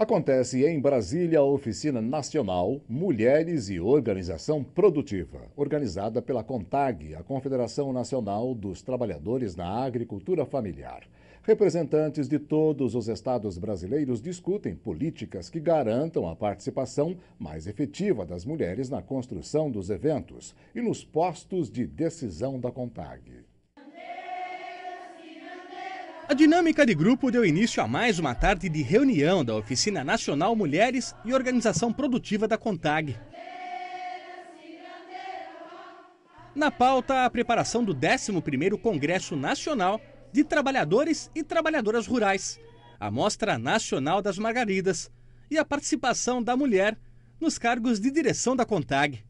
Acontece em Brasília a Oficina Nacional Mulheres e Organização Produtiva, organizada pela CONTAG, a Confederação Nacional dos Trabalhadores na Agricultura Familiar. Representantes de todos os estados brasileiros discutem políticas que garantam a participação mais efetiva das mulheres na construção dos eventos e nos postos de decisão da CONTAG. A dinâmica de grupo deu início a mais uma tarde de reunião da Oficina Nacional Mulheres e Organização Produtiva da CONTAG. Na pauta, a preparação do 11º Congresso Nacional de Trabalhadores e Trabalhadoras Rurais, a Mostra Nacional das Margaridas e a participação da mulher nos cargos de direção da CONTAG.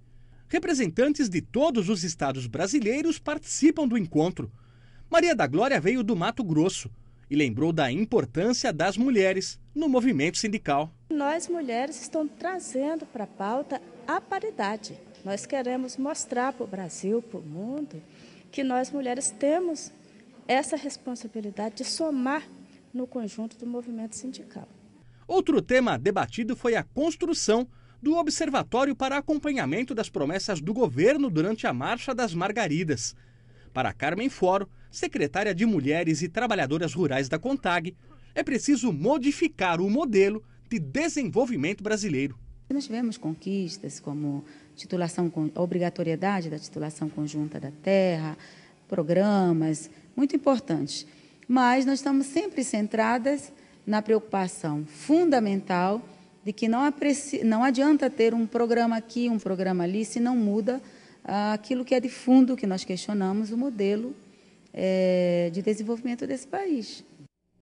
Representantes de todos os estados brasileiros participam do encontro – Maria da Glória veio do Mato Grosso e lembrou da importância das mulheres no movimento sindical. Nós, mulheres, estamos trazendo para a pauta a paridade. Nós queremos mostrar para o Brasil, para o mundo, que nós, mulheres, temos essa responsabilidade de somar no conjunto do movimento sindical. Outro tema debatido foi a construção do Observatório para Acompanhamento das Promessas do Governo durante a Marcha das Margaridas. Para Carmen Foro, secretária de Mulheres e Trabalhadoras Rurais da CONTAG, é preciso modificar o modelo de desenvolvimento brasileiro. Nós tivemos conquistas como titulação, a obrigatoriedade da titulação conjunta da terra, programas muito importantes, mas nós estamos sempre centradas na preocupação fundamental de que não, apreci, não adianta ter um programa aqui, um programa ali, se não muda ah, aquilo que é de fundo que nós questionamos, o modelo é, de desenvolvimento desse país.